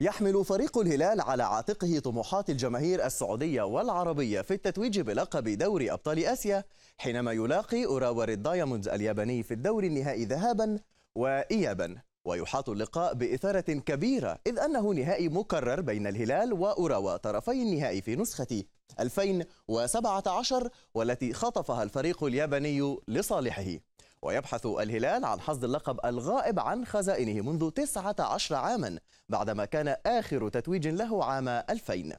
يحمل فريق الهلال على عاتقه طموحات الجماهير السعودية والعربية في التتويج بلقب دوري أبطال آسيا حينما يلاقي أوراور الدايموندز الياباني في الدور النهائي ذهابا وإيابا ويحاط اللقاء بإثارة كبيرة إذ أنه نهائي مكرر بين الهلال وأوراوا طرفي النهائي في نسخة 2017 والتي خطفها الفريق الياباني لصالحه ويبحث الهلال عن حصد اللقب الغائب عن خزائنه منذ 19 عاما بعدما كان آخر تتويج له عام 2000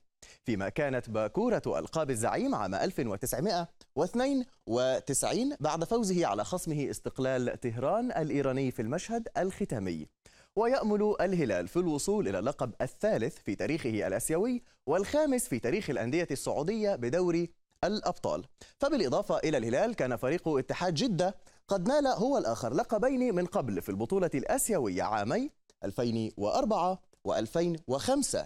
فيما كانت باكورة ألقاب الزعيم عام 1992 بعد فوزه على خصمه استقلال طهران الإيراني في المشهد الختامي ويأمل الهلال في الوصول إلى اللقب الثالث في تاريخه الآسيوي والخامس في تاريخ الأندية السعودية بدوري الأبطال فبالإضافة إلى الهلال كان فريق اتحاد جدة قد نال هو الآخر لقبين من قبل في البطولة الآسيوية عامي 2004 و2005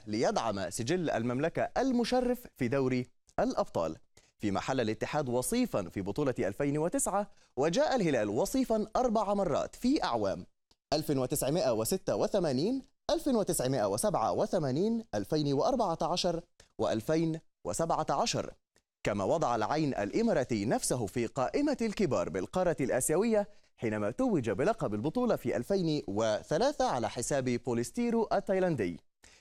ليدعم سجل المملكة المشرف في دوري الأبطال فيما حل الاتحاد وصيفا في بطولة 2009 وجاء الهلال وصيفا أربع مرات في أعوام 1986 1987 2014 و2017 كما وضع العين الإماراتي نفسه في قائمة الكبار بالقارة الآسيوية حينما توج بلقب البطولة في 2003 على حساب بوليستيرو التايلاندي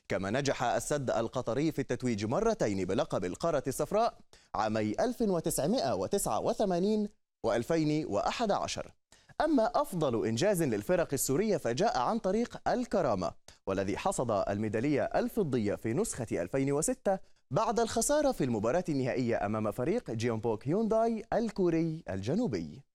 كما نجح السد القطري في التتويج مرتين بلقب القارة الصفراء عامي 1989 و 2011 أما أفضل إنجاز للفرق السورية فجاء عن طريق الكرامة والذي حصد الميدالية الفضية في نسخة 2006 بعد الخسارة في المباراة النهائية أمام فريق جيونبوك هيونداي الكوري الجنوبي